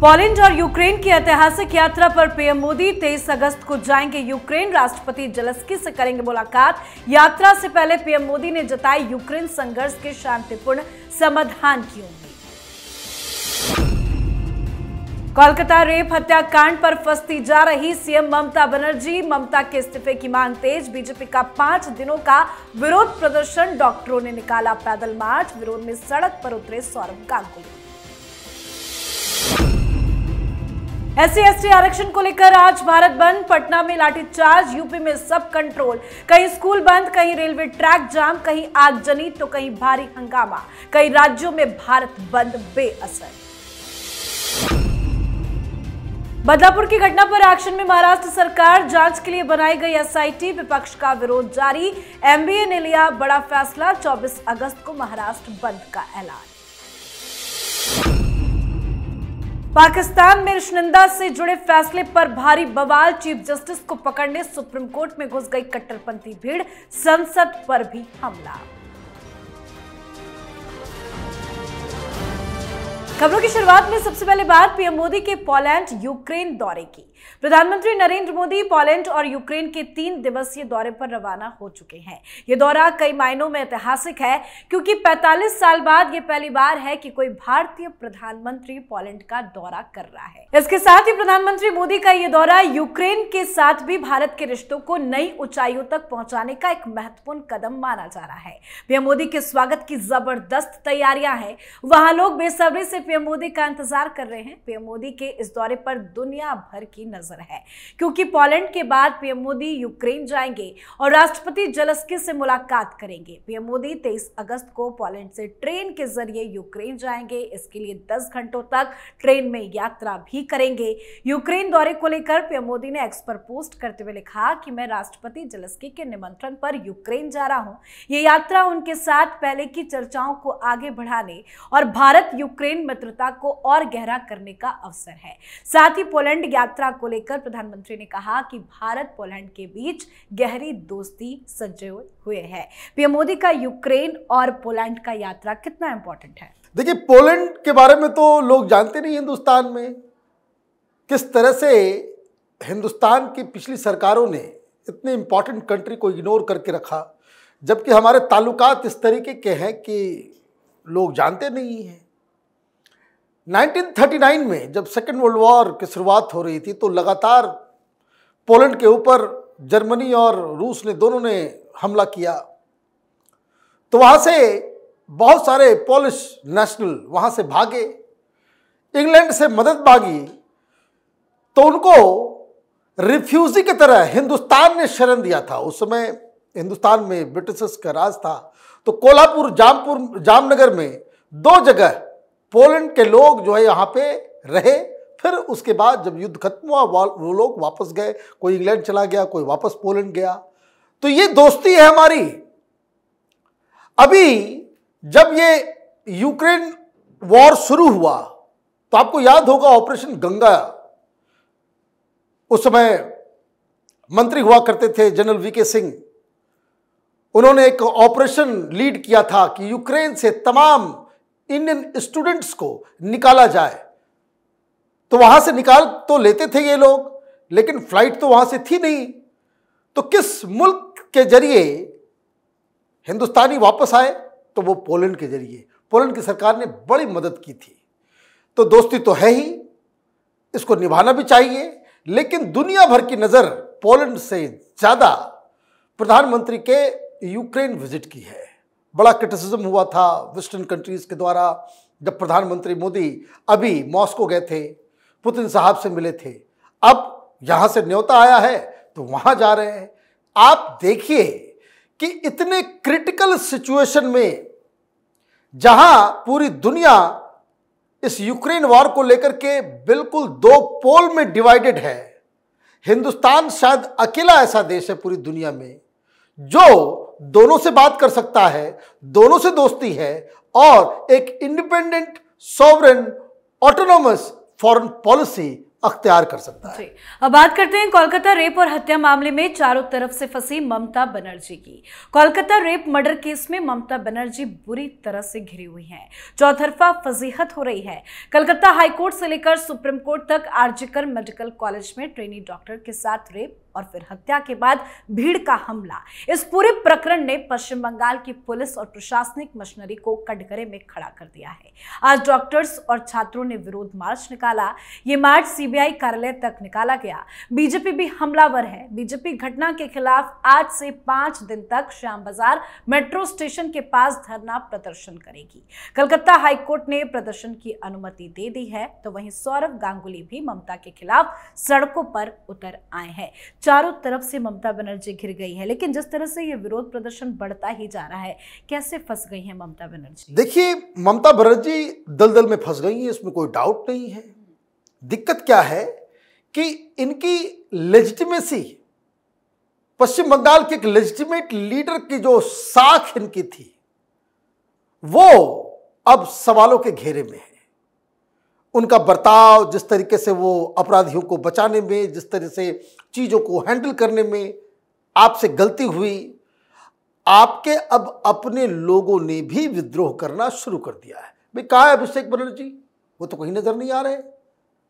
Poland और Ukraine की ऐतिहासिक यात्रा पर पीएम मोदी 23 अगस्त को जाएंगे यूक्रेन राष्ट्रपति जलस्की से करेंगे मुलाकात यात्रा से पहले पीएम मोदी ने जताई यूक्रेन संघर्ष के शांतिपूर्ण समाधान की उम्मीद कोलकाता रेप हत्याकांड पर फंसती जा रही सीएम ममता बनर्जी ममता के इस्तीफे की मांग तेज बीजेपी का पांच दिनों का विरोध प्रदर्शन डॉक्टरों ने निकाला पैदल मार्च विरोध में सड़क पर उतरे सौरभ गांगुली एससी एसटी आरक्षण को लेकर आज भारत बंद पटना में लाठीचार्ज यूपी में सब कंट्रोल कहीं स्कूल बंद कहीं रेलवे ट्रैक जाम कहीं आगजनी तो कहीं भारी हंगामा कई राज्यों में भारत बंद बेअसर बदलापुर की घटना पर एक्शन में महाराष्ट्र सरकार जांच के लिए बनाई गई एसआईटी विपक्ष का विरोध जारी एमबीए ने लिया बड़ा फैसला 24 अगस्त को महाराष्ट्र बंद का ऐलान पाकिस्तान में रिश्निंदा से जुड़े फैसले पर भारी बवाल चीफ जस्टिस को पकड़ने सुप्रीम कोर्ट में घुस गई कट्टरपंथी भीड़ संसद पर भी हमला खबरों की शुरुआत में सबसे पहले बात पीएम मोदी के पोलैंड यूक्रेन दौरे की प्रधानमंत्री नरेंद्र मोदी पोलैंड और यूक्रेन के तीन दिवसीय दौरे पर रवाना हो चुके हैं यह दौरा कई मायनों में ऐतिहासिक है क्योंकि 45 साल बाद यह पहली बार है कि कोई भारतीय प्रधानमंत्री पोलैंड का दौरा कर रहा है इसके साथ ही प्रधानमंत्री मोदी का ये दौरा यूक्रेन के साथ भी भारत के रिश्तों को नई ऊंचाइयों तक पहुंचाने का एक महत्वपूर्ण कदम माना जा रहा है पीएम मोदी के स्वागत की जबरदस्त तैयारियां हैं वहां लोग बेसब्री से पीएम मोदी का इंतजार कर रहे हैं पीएम मोदी के इस दौरे पर दुनिया भर की नजर है क्योंकि पोलैंड के बाद पीएम मोदी यूक्रेन जाएंगे और राष्ट्रपति जलस्की से मुलाकात करेंगे पीएम मोदी 23 अगस्त को पोलैंड से ट्रेन के जरिए यूक्रेन जाएंगे इसके लिए 10 घंटों तक ट्रेन में यात्रा भी करेंगे यूक्रेन दौरे को लेकर पीएम मोदी ने एक्स पर पोस्ट करते हुए लिखा कि मैं राष्ट्रपति जलस्की के निमंत्रण पर यूक्रेन जा रहा हूं यह यात्रा उनके साथ पहले की चर्चाओं को आगे बढ़ाने और भारत यूक्रेन में मित्रता को और गहरा करने का अवसर है साथ ही पोलैंड यात्रा को लेकर प्रधानमंत्री ने कहा कि भारत पोलैंड के बीच गहरी दोस्ती सजे हुए है पीएम मोदी का यूक्रेन और पोलैंड का यात्रा कितना इंपॉर्टेंट है देखिए पोलैंड के बारे में तो लोग जानते नहीं हिंदुस्तान में किस तरह से हिंदुस्तान की पिछली सरकारों ने इतने इम्पॉर्टेंट कंट्री को इग्नोर करके रखा जबकि हमारे ताल्लुकात इस तरीके के हैं कि लोग जानते नहीं हैं 1939 में जब सेकेंड वर्ल्ड वॉर की शुरुआत हो रही थी तो लगातार पोलैंड के ऊपर जर्मनी और रूस ने दोनों ने हमला किया तो वहाँ से बहुत सारे पोलिश नेशनल वहाँ से भागे इंग्लैंड से मदद भागी तो उनको रिफ्यूजी की तरह हिंदुस्तान ने शरण दिया था उस समय हिंदुस्तान में ब्रिटिशर्स का राज था तो कोल्हापुर जामपुर जामनगर में दो जगह पोलैंड के लोग जो है यहाँ पे रहे फिर उसके बाद जब युद्ध खत्म हुआ वो लोग वापस गए कोई इंग्लैंड चला गया कोई वापस पोलैंड गया तो ये दोस्ती है हमारी अभी जब ये यूक्रेन वॉर शुरू हुआ तो आपको याद होगा ऑपरेशन गंगा उस समय मंत्री हुआ करते थे जनरल वीके सिंह उन्होंने एक ऑपरेशन लीड किया था कि यूक्रेन से तमाम इंडियन स्टूडेंट्स को निकाला जाए तो वहां से निकाल तो लेते थे ये लोग लेकिन फ्लाइट तो वहां से थी नहीं तो किस मुल्क के जरिए हिंदुस्तानी वापस आए तो वो पोलैंड के जरिए पोलैंड की सरकार ने बड़ी मदद की थी तो दोस्ती तो है ही इसको निभाना भी चाहिए लेकिन दुनिया भर की नज़र पोलैंड से ज़्यादा प्रधानमंत्री के यूक्रेन विजिट की है बड़ा क्रिटिसिज्म हुआ था वेस्टर्न कंट्रीज़ के द्वारा जब प्रधानमंत्री मोदी अभी मॉस्को गए थे पुतिन साहब से मिले थे अब यहाँ से न्योता आया है तो वहाँ जा रहे हैं आप देखिए कि इतने क्रिटिकल सिचुएशन में जहां पूरी दुनिया इस यूक्रेन वॉर को लेकर के बिल्कुल दो पोल में डिवाइडेड है हिंदुस्तान शायद अकेला ऐसा देश है पूरी दुनिया में जो दोनों से बात कर सकता है दोनों से दोस्ती है और एक independent sovereign autonomous foreign policy अख्तियार कर सकता है अब बात करते हैं कोलकाता रेप और हत्या मामले में चारों तरफ से फंसी ममता बनर्जी की कोलकाता रेप मर्डर केस में ममता बनर्जी बुरी तरह से घिरी हुई हैं चौतरफा फजीहत हो रही है कलकत्ता हाईकोर्ट से लेकर सुप्रीम कोर्ट तक आरजीकर मेडिकल कॉलेज में ट्रेनी डॉक्टर के साथ रेप और फिर हत्या के बाद भीड़ का हमला इस पूरे प्रकरण ने पश्चिम बंगाल की पुलिस और प्रशासनिक मशीनरी को कटघरे में खड़ा कर दिया है आज डॉक्टर्स और छात्रों ने विरोध मार्च निकाला ये मार्च सी सीबीआई कार्यालय तक निकाला गया बीजेपी भी हमलावर है बीजेपी घटना के खिलाफ आज से पांच दिन तक श्याम बाजार मेट्रो स्टेशन के पास धरना प्रदर्शन करेगी कलकत्ता हाईकोर्ट ने प्रदर्शन की अनुमति दे दी है तो वहीं सौरभ गांगुली भी ममता के खिलाफ सड़कों पर उतर आए हैं चारों तरफ से ममता बनर्जी घिर गई है लेकिन जिस तरह से ये विरोध प्रदर्शन बढ़ता ही जा रहा है कैसे फंस गई है ममता बनर्जी देखिए ममता बनर्जी दलदल में फंस गई है इसमें कोई डाउट नहीं है दिक्कत क्या है कि इनकी लेजिटिमेसी पश्चिम बंगाल के एक लेजिटिमेट लीडर की जो साख इनकी थी वो अब सवालों के घेरे में है उनका बर्ताव जिस तरीके से वो अपराधियों को बचाने में जिस तरह से चीज़ों को हैंडल करने में आपसे गलती हुई आपके अब अपने लोगों ने भी विद्रोह करना शुरू कर दिया है भाई कहा है अभिषेक बनर्जी वो तो कहीं नज़र नहीं आ रहे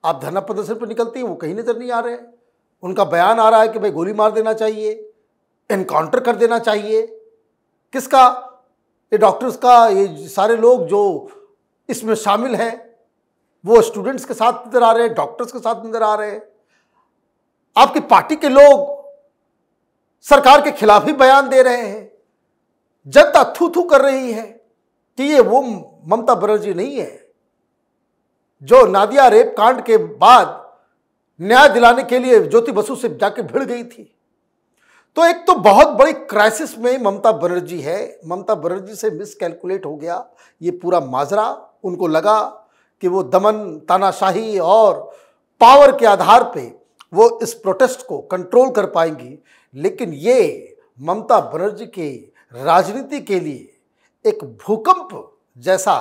आप धरना प्रदर्शन पर निकलते हैं वो कहीं नज़र नहीं आ रहे उनका बयान आ रहा है कि भाई गोली मार देना चाहिए इनकाउंटर कर देना चाहिए किसका ये डॉक्टर्स का ये सारे लोग जो इसमें शामिल हैं वो स्टूडेंट्स के साथ नज़र आ रहे हैं डॉक्टर्स के साथ नज़र आ रहे हैं आपकी पार्टी के लोग सरकार के खिलाफ ही बयान दे रहे हैं जनता थू थू कर रही है कि ये वो ममता बनर्जी नहीं है जो नादिया रेप कांड के बाद न्याय दिलाने के लिए ज्योति बसु से जाके भिड़ गई थी तो एक तो बहुत बड़ी क्राइसिस में ममता बनर्जी है ममता बनर्जी से मिसकैलकुलेट हो गया ये पूरा माजरा उनको लगा कि वो दमन तानाशाही और पावर के आधार पे वो इस प्रोटेस्ट को कंट्रोल कर पाएंगी लेकिन ये ममता बनर्जी के राजनीति के लिए एक भूकंप जैसा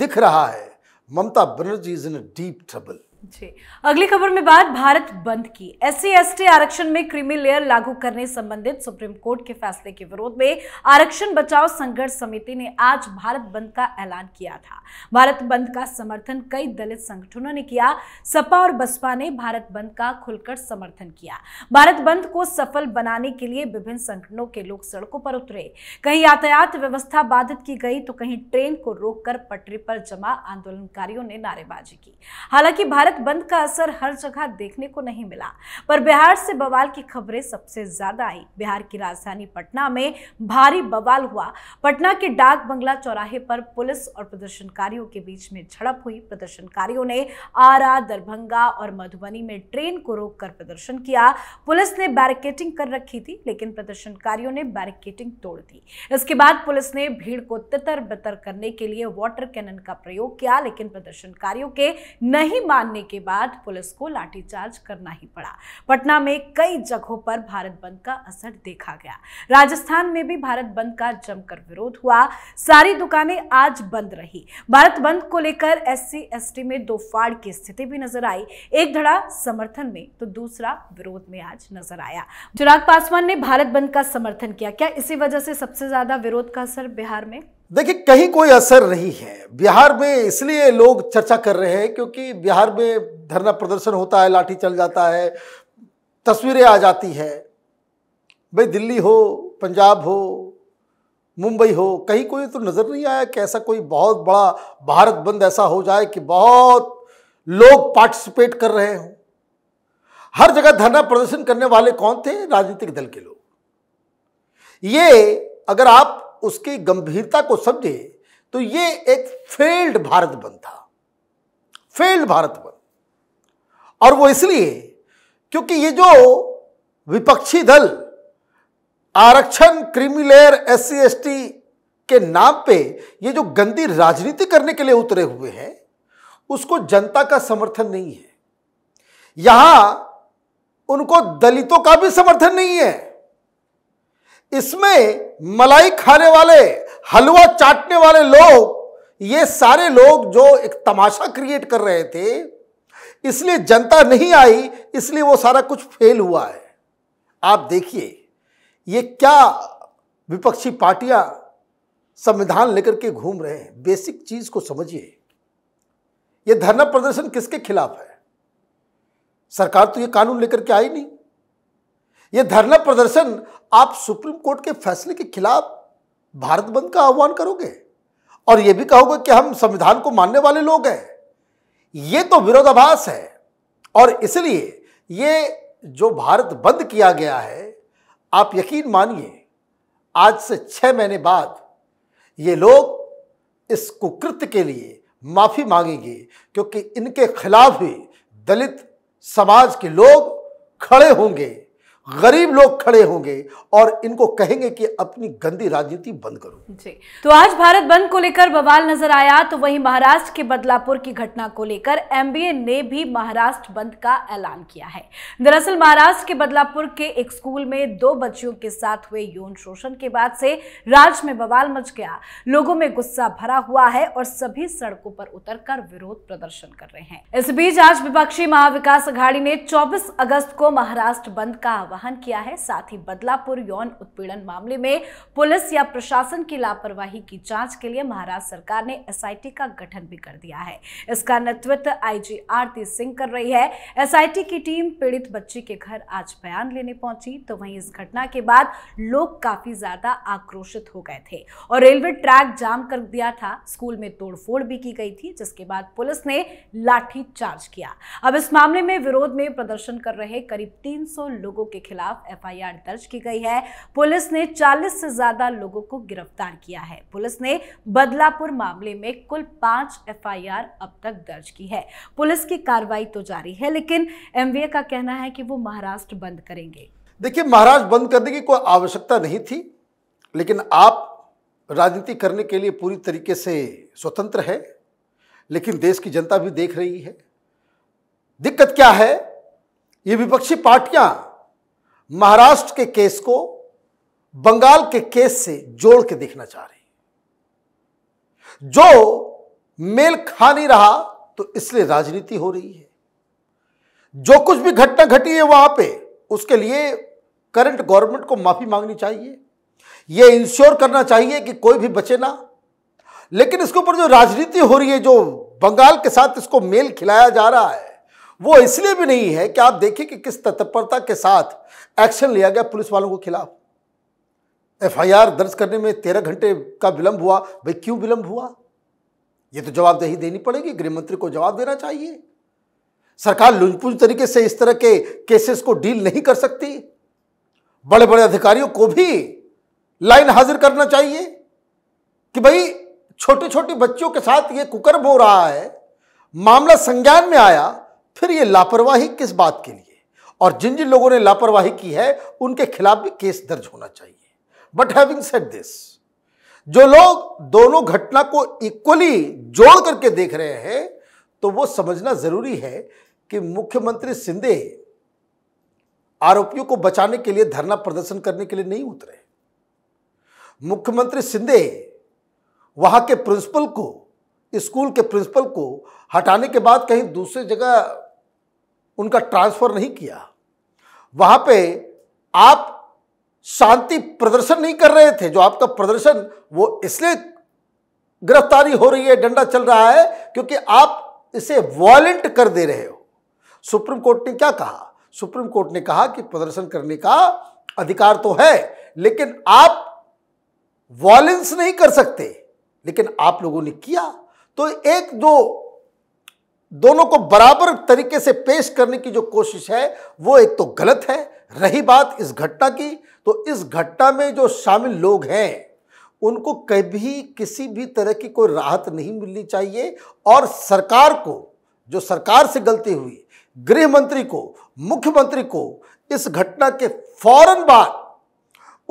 दिख रहा है Mamta Banerjee is in a deep trouble. जी अगली खबर में बात भारत बंद की एस सी आरक्षण में क्रीमी लेयर लागू करने संबंधित सुप्रीम कोर्ट के फैसले के विरोध में आरक्षण बचाओ संघर्ष समिति ने आज भारत बंद का ऐलान किया था भारत बंद का समर्थन कई दलित संगठनों ने किया सपा और बसपा ने भारत बंद का खुलकर समर्थन किया भारत बंद को सफल बनाने के लिए विभिन्न संगठनों के लोग सड़कों पर उतरे कहीं यातायात व्यवस्था बाधित की गई तो कहीं ट्रेन को रोककर पटरी पर जमा आंदोलनकारियों ने नारेबाजी की हालांकि भारत भारत बंद का असर हर जगह देखने को नहीं मिला पर बिहार से बवाल की खबरें सबसे ज्यादा आई बिहार की राजधानी पटना में भारी बवाल हुआ पटना के डाक बंगला चौराहे पर पुलिस और प्रदर्शनकारियों के बीच में झड़प हुई प्रदर्शनकारियों ने आरा दरभंगा और मधुबनी में ट्रेन को कर प्रदर्शन किया पुलिस ने बैरिकेटिंग कर रखी थी लेकिन प्रदर्शनकारियों ने बैरिकेटिंग तोड़ दी इसके बाद पुलिस ने भीड़ को तितर बितर करने के लिए वाटर कैनन का प्रयोग किया लेकिन प्रदर्शनकारियों के नहीं मानने आने के बाद पुलिस को लाठीचार्ज करना ही पड़ा पटना में कई जगहों पर भारत बंद का असर देखा गया राजस्थान में भी भारत बंद का जमकर विरोध हुआ सारी दुकानें आज बंद रही भारत बंद को लेकर एससी एसटी में दो फाड़ की स्थिति भी नजर आई एक धड़ा समर्थन में तो दूसरा विरोध में आज नजर आया चिराग पासवान ने भारत बंद का समर्थन किया क्या इसी वजह से सबसे ज्यादा विरोध का असर बिहार में देखिए कहीं कोई असर नहीं है बिहार में इसलिए लोग चर्चा कर रहे हैं क्योंकि बिहार में धरना प्रदर्शन होता है लाठी चल जाता है तस्वीरें आ जाती है भाई दिल्ली हो पंजाब हो मुंबई हो कहीं कोई तो नज़र नहीं आया कि ऐसा कोई बहुत बड़ा भारत बंद ऐसा हो जाए कि बहुत लोग पार्टिसिपेट कर रहे हों हर जगह धरना प्रदर्शन करने वाले कौन थे राजनीतिक दल के लोग ये अगर आप उसकी गंभीरता को समझे तो ये एक फेल्ड भारत बन था फेल्ड भारत बन और वो इसलिए क्योंकि ये जो विपक्षी दल आरक्षण क्रिमिलेयर एस सी के नाम पे ये जो गंदी राजनीति करने के लिए उतरे हुए हैं उसको जनता का समर्थन नहीं है यहां उनको दलितों का भी समर्थन नहीं है इसमें मलाई खाने वाले हलवा चाटने वाले लोग ये सारे लोग जो एक तमाशा क्रिएट कर रहे थे इसलिए जनता नहीं आई इसलिए वो सारा कुछ फेल हुआ है आप देखिए ये क्या विपक्षी पार्टियां संविधान लेकर के घूम रहे हैं बेसिक चीज को समझिए ये धरना प्रदर्शन किसके खिलाफ है सरकार तो ये कानून लेकर के आई नहीं ये धरना प्रदर्शन आप सुप्रीम कोर्ट के फैसले के खिलाफ भारत बंद का आह्वान करोगे और ये भी कहोगे कि हम संविधान को मानने वाले लोग हैं ये तो विरोधाभास है और इसलिए ये जो भारत बंद किया गया है आप यकीन मानिए आज से छः महीने बाद ये लोग इस कुकृत्य के लिए माफ़ी मांगेंगे क्योंकि इनके खिलाफ ही दलित समाज के लोग खड़े होंगे गरीब लोग खड़े होंगे और इनको कहेंगे कि अपनी गंदी राजनीति बंद करो जी तो आज भारत बंद को लेकर बवाल नजर आया तो वहीं महाराष्ट्र के बदलापुर की घटना को लेकर एमबीए ने भी महाराष्ट्र बंद का ऐलान किया है दरअसल महाराष्ट्र के बदलापुर के एक स्कूल में दो बच्चियों के साथ हुए यौन शोषण के बाद से राज्य में बवाल मच गया लोगों में गुस्सा भरा हुआ है और सभी सड़कों पर उतर विरोध प्रदर्शन कर रहे हैं इस बीच आज विपक्षी महाविकास अघाड़ी ने चौबीस अगस्त को महाराष्ट्र बंद का आह्वान आह्वान किया है साथ ही बदलापुर यौन उत्पीड़न मामले में पुलिस या प्रशासन की लापरवाही की जांच के लिए महाराष्ट्र सरकार ने एसआईटी का गठन भी कर दिया है इसका नेतृत्व आईजी आरती सिंह कर रही है एसआईटी की टीम पीड़ित बच्ची के घर आज बयान लेने पहुंची तो वहीं इस घटना के बाद लोग काफी ज्यादा आक्रोशित हो गए थे और रेलवे ट्रैक जाम कर दिया था स्कूल में तोड़फोड़ भी की गई थी जिसके बाद पुलिस ने लाठी चार्ज किया अब इस मामले में विरोध में प्रदर्शन कर रहे करीब 300 लोगों के खिलाफ एफआईआर दर्ज की गई है पुलिस ने 40 से ज्यादा लोगों को गिरफ्तार किया है पुलिस ने बदलापुर मामले में कुल पांच एफआईआर अब तक दर्ज की है पुलिस की कार्रवाई तो जारी है लेकिन एमवीए का कहना है कि वो महाराष्ट्र बंद करेंगे देखिए महाराष्ट्र बंद करने की कोई आवश्यकता नहीं थी लेकिन आप राजनीति करने के लिए पूरी तरीके से स्वतंत्र है लेकिन देश की जनता भी देख रही है दिक्कत क्या है ये विपक्षी पार्टियां महाराष्ट्र के केस को बंगाल के केस से जोड़ के देखना चाह रहे जो मेल खा नहीं रहा तो इसलिए राजनीति हो रही है जो कुछ भी घटना घटी है वहां पे उसके लिए करंट गवर्नमेंट को माफी मांगनी चाहिए यह इंश्योर करना चाहिए कि कोई भी बचे ना लेकिन इसके ऊपर जो राजनीति हो रही है जो बंगाल के साथ इसको मेल खिलाया जा रहा है वो इसलिए भी नहीं है कि आप देखिए कि किस तत्परता के साथ एक्शन लिया गया पुलिस वालों के खिलाफ एफआईआर दर्ज करने में तेरह घंटे का विलंब हुआ भाई क्यों विलंब हुआ ये तो जवाबदेही देनी पड़ेगी गृहमंत्री को जवाब देना चाहिए सरकार लुंजपुंज तरीके से इस तरह के केसेस को डील नहीं कर सकती बड़े बड़े अधिकारियों को भी लाइन हाजिर करना चाहिए कि भाई छोटे छोटे बच्चों के साथ ये कुकर्म हो रहा है मामला संज्ञान में आया फिर ये लापरवाही किस बात के लिए और जिन जिन लोगों ने लापरवाही की है उनके खिलाफ भी केस दर्ज होना चाहिए बट हैविंग सेट दिस जो लोग दोनों घटना को इक्वली जोड़ करके देख रहे हैं तो वो समझना जरूरी है कि मुख्यमंत्री सिंधे आरोपियों को बचाने के लिए धरना प्रदर्शन करने के लिए नहीं उतरे मुख्यमंत्री सिंधे वहां के प्रिंसिपल को स्कूल के प्रिंसिपल को हटाने के बाद कहीं दूसरी जगह उनका ट्रांसफर नहीं किया वहां पे आप शांति प्रदर्शन नहीं कर रहे थे जो आपका प्रदर्शन वो इसलिए गिरफ्तारी हो रही है डंडा चल रहा है क्योंकि आप इसे वॉलेंट कर दे रहे हो सुप्रीम कोर्ट ने क्या कहा सुप्रीम कोर्ट ने कहा कि प्रदर्शन करने का अधिकार तो है लेकिन आप वॉलेंस नहीं कर सकते लेकिन आप लोगों ने किया तो एक जो दोनों को बराबर तरीके से पेश करने की जो कोशिश है वो एक तो गलत है रही बात इस घटना की तो इस घटना में जो शामिल लोग हैं उनको कभी किसी भी तरह की कोई राहत नहीं मिलनी चाहिए और सरकार को जो सरकार से गलती हुई गृह मंत्री को मुख्यमंत्री को इस घटना के फौरन बाद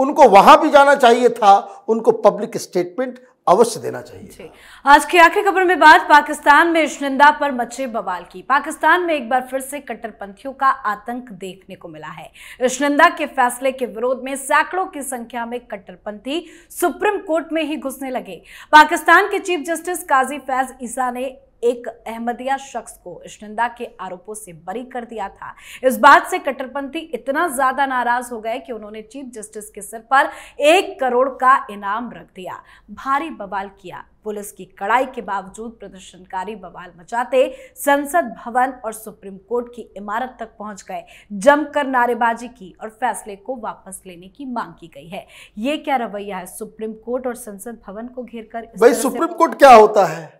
उनको वहां भी जाना चाहिए था उनको पब्लिक स्टेटमेंट अवश्य देना चाहिए आज की आखिरी खबर में बात पाकिस्तान में इशनिंदा पर मचे बवाल की पाकिस्तान में एक बार फिर से कट्टरपंथियों का आतंक देखने को मिला है इशनिंदा के फैसले के विरोध में सैकड़ों की संख्या में कट्टरपंथी सुप्रीम कोर्ट में ही घुसने लगे पाकिस्तान के चीफ जस्टिस काजी फैज ईसा ने एक अहमदिया शख्स को इश्निंदा के आरोपों से बरी कर दिया था इस बात से कट्टरपंथी इतना ज्यादा नाराज हो गए कि उन्होंने चीफ जस्टिस के सिर पर एक करोड़ का इनाम रख दिया भारी बवाल किया पुलिस की कड़ाई के बावजूद प्रदर्शनकारी बवाल मचाते संसद भवन और सुप्रीम कोर्ट की इमारत तक पहुंच गए जमकर नारेबाजी की और फैसले को वापस लेने की मांग की गई है ये क्या रवैया है सुप्रीम कोर्ट और संसद भवन को घेर कर भाई सुप्रीम कोर्ट क्या होता है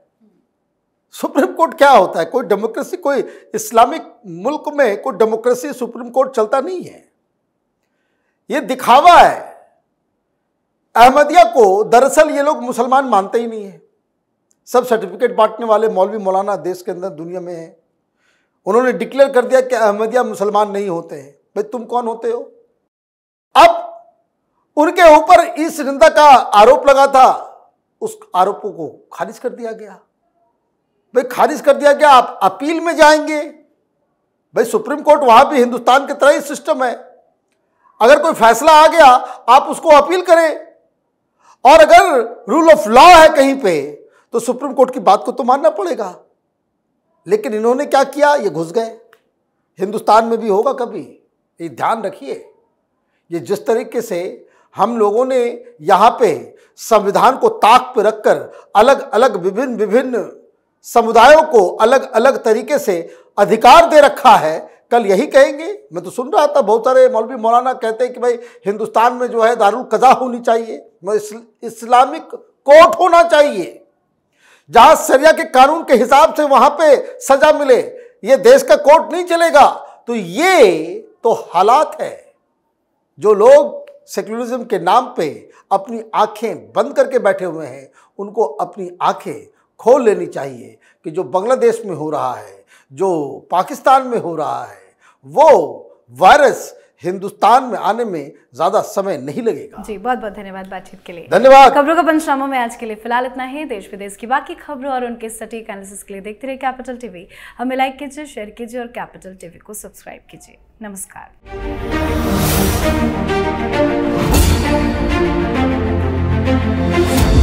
सुप्रीम कोर्ट क्या होता है कोई डेमोक्रेसी कोई इस्लामिक मुल्क में कोई डेमोक्रेसी सुप्रीम कोर्ट चलता नहीं है ये दिखावा है अहमदिया को दरअसल ये लोग मुसलमान मानते ही नहीं है सब सर्टिफिकेट बांटने वाले मौलवी मौलाना देश के अंदर दुनिया में हैं उन्होंने डिक्लेयर कर दिया कि अहमदिया मुसलमान नहीं होते हैं भाई तुम कौन होते हो अब उनके ऊपर इस निंदा का आरोप लगा था उस आरोपों को खारिज कर दिया गया भाई खारिज कर दिया गया आप अपील में जाएंगे भाई सुप्रीम कोर्ट वहां भी हिंदुस्तान की तरह ही सिस्टम है अगर कोई फैसला आ गया आप उसको अपील करें और अगर रूल ऑफ लॉ है कहीं पे तो सुप्रीम कोर्ट की बात को तो मानना पड़ेगा लेकिन इन्होंने क्या किया ये घुस गए हिंदुस्तान में भी होगा कभी ये ध्यान रखिए ये जिस तरीके से हम लोगों ने यहाँ पे संविधान को ताक पर रखकर अलग अलग विभिन्न विभिन्न समुदायों को अलग अलग तरीके से अधिकार दे रखा है कल यही कहेंगे मैं तो सुन रहा था बहुत सारे मौलवी मौलाना कहते हैं कि भाई हिंदुस्तान में जो है दारुल कजा होनी चाहिए इस्लामिक कोर्ट होना चाहिए जहां सरिया के कानून के हिसाब से वहां पे सजा मिले ये देश का कोर्ट नहीं चलेगा तो ये तो हालात है जो लोग सेक्युलरिज्म के नाम पे अपनी आंखें बंद करके बैठे हुए हैं उनको अपनी आंखें खोल लेनी चाहिए कि जो बांग्लादेश में हो रहा है जो पाकिस्तान में हो रहा है वो वायरस हिंदुस्तान में आने में ज्यादा समय नहीं लगेगा जी बहुत बहुत धन्यवाद बातचीत के लिए धन्यवाद खबरों का पंचनामों में आज के लिए फिलहाल इतना ही देश विदेश की बाकी खबरों और उनके सटीक एनालिसिस के लिए देखते रहिए कैपिटल टीवी हमें लाइक कीजिए शेयर कीजिए और कैपिटल टीवी को सब्सक्राइब कीजिए नमस्कार